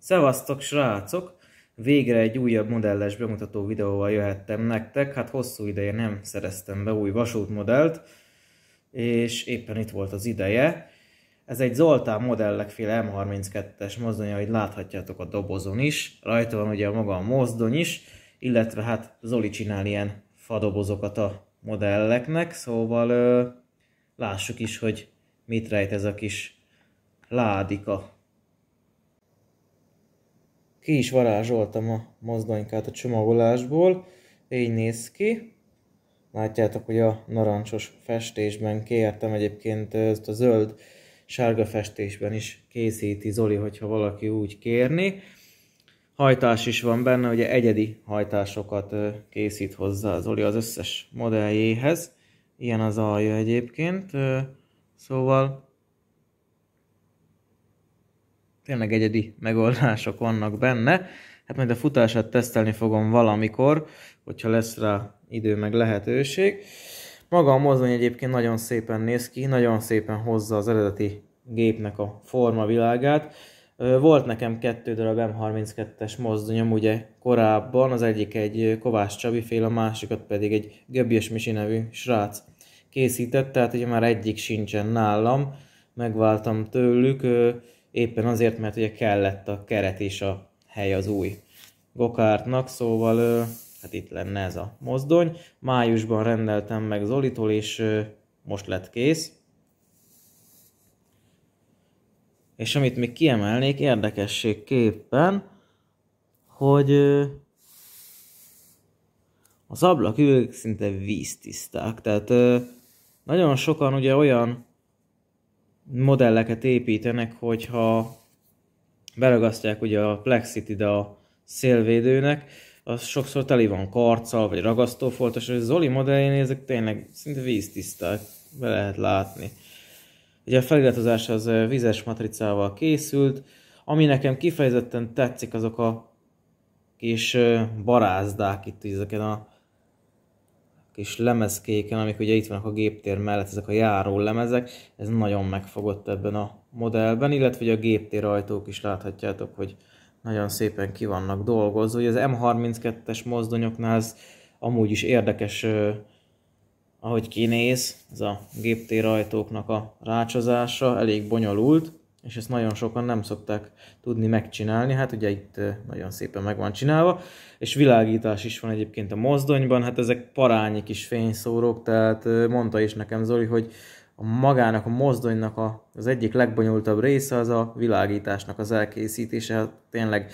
Szevasztok srácok! Végre egy újabb modelles bemutató videóval jöhettem nektek, hát hosszú ideje nem szereztem be új vasútmodellt, és éppen itt volt az ideje. Ez egy Zoltán modellekféle M32-es mozdony, ahogy láthatjátok a dobozon is, rajta van ugye maga a mozdony is, illetve hát Zoli csinál ilyen fadobozokat a modelleknek, szóval ö, lássuk is, hogy mit rejt ez a kis ládika ki is varázsoltam a mozdonykát a csomagolásból, így néz ki. Látjátok, hogy a narancsos festésben kértem egyébként ezt a zöld sárga festésben is készíti Zoli, hogyha valaki úgy kérni. Hajtás is van benne, ugye egyedi hajtásokat készít hozzá Zoli az összes modelljéhez. Ilyen az alja egyébként, szóval tényleg egyedi megoldások vannak benne. Hát majd a futását tesztelni fogom valamikor, hogyha lesz rá idő meg lehetőség. Maga a mozdony egyébként nagyon szépen néz ki, nagyon szépen hozza az eredeti gépnek a forma világát. Volt nekem kettő darab M32-es mozdonyom ugye korábban, az egyik egy Kovács Csabi fél, a másikat pedig egy Göbjös Misi nevű srác készített, tehát ugye már egyik sincsen nálam, megváltam tőlük, éppen azért, mert ugye kellett a keret és a hely az új gokártnak, szóval hát itt lenne ez a mozdony. Májusban rendeltem meg Zolitól, és most lett kész. És amit még kiemelnék érdekességképpen, hogy az ablak szinte víztiszták, tehát nagyon sokan ugye olyan modelleket építenek, hogyha beragasztják ugye a plexit ide a szélvédőnek, az sokszor teli van karccal, vagy ragasztófoltos, és a Zoli modellén ezek tényleg szinte víztiszták, hát be lehet látni. Ugye a feliratozás az vizes matricával készült, ami nekem kifejezetten tetszik azok a kis barázdák itt ezeken a kis lemezkéken, amik ugye itt vannak a géptér mellett, ezek a járó lemezek, ez nagyon megfogott ebben a modellben, illetve hogy a géptér ajtók is láthatjátok, hogy nagyon szépen ki vannak dolgozva. Ugye az M32-es mozdonyoknál ez amúgy is érdekes, ahogy kinéz, ez a géptér ajtóknak a rácsozása, elég bonyolult és ezt nagyon sokan nem szokták tudni megcsinálni, hát ugye itt eh, nagyon szépen meg van csinálva, és világítás is van egyébként a mozdonyban, hát ezek parányi kis fényszórók, tehát eh, mondta is nekem Zoli, hogy a magának, a mozdonynak a, az egyik legbonyolultabb része az a világításnak az elkészítése, hát tényleg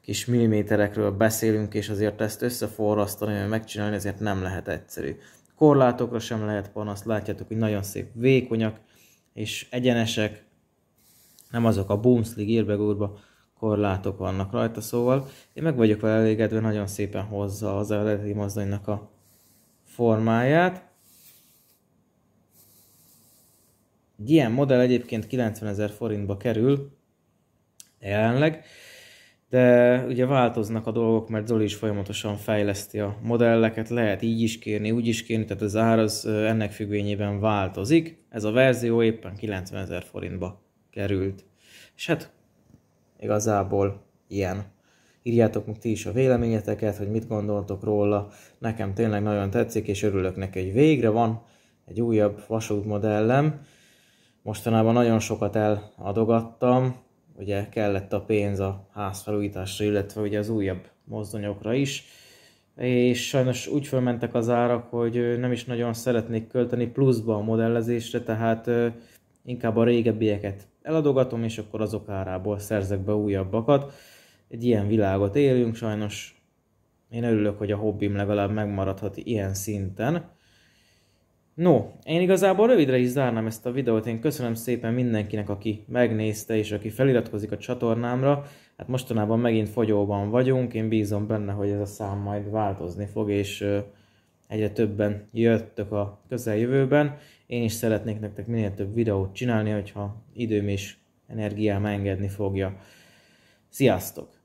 kis milliméterekről beszélünk, és azért ezt összeforrasztani, megcsinálni, ezért nem lehet egyszerű. Korlátokra sem lehet panaszt, látjátok, hogy nagyon szép vékonyak, és egyenesek, nem azok a boomslig írbegúrba korlátok vannak rajta, szóval én meg vagyok vele elégedve, nagyon szépen hozza az eredeti mozdonynak a formáját. Egy ilyen modell egyébként 90 ezer forintba kerül jelenleg, de ugye változnak a dolgok, mert Zoli is folyamatosan fejleszti a modelleket, lehet így is kérni, úgy is kérni, tehát az ár az ennek függvényében változik. Ez a verzió éppen 90 ezer forintba került. És hát igazából ilyen. Írjátok meg ti is a véleményeteket, hogy mit gondoltok róla. Nekem tényleg nagyon tetszik, és örülök neki, hogy végre van egy újabb vasútmodellem. Mostanában nagyon sokat eladogattam, ugye kellett a pénz a házfelújításra, illetve ugye az újabb mozdonyokra is, és sajnos úgy fölmentek az árak, hogy nem is nagyon szeretnék költeni pluszba a modellezésre, tehát inkább a régebbieket eladogatom, és akkor azok árából szerzek be újabbakat. Egy ilyen világot élünk, sajnos én örülök, hogy a hobbim legalább megmaradhat ilyen szinten. No, én igazából rövidre is zárnám ezt a videót, én köszönöm szépen mindenkinek, aki megnézte és aki feliratkozik a csatornámra. Hát mostanában megint fogyóban vagyunk, én bízom benne, hogy ez a szám majd változni fog, és egyre többen jöttök a közeljövőben. Én is szeretnék nektek minél több videót csinálni, hogyha időm és energiám engedni fogja. Sziasztok!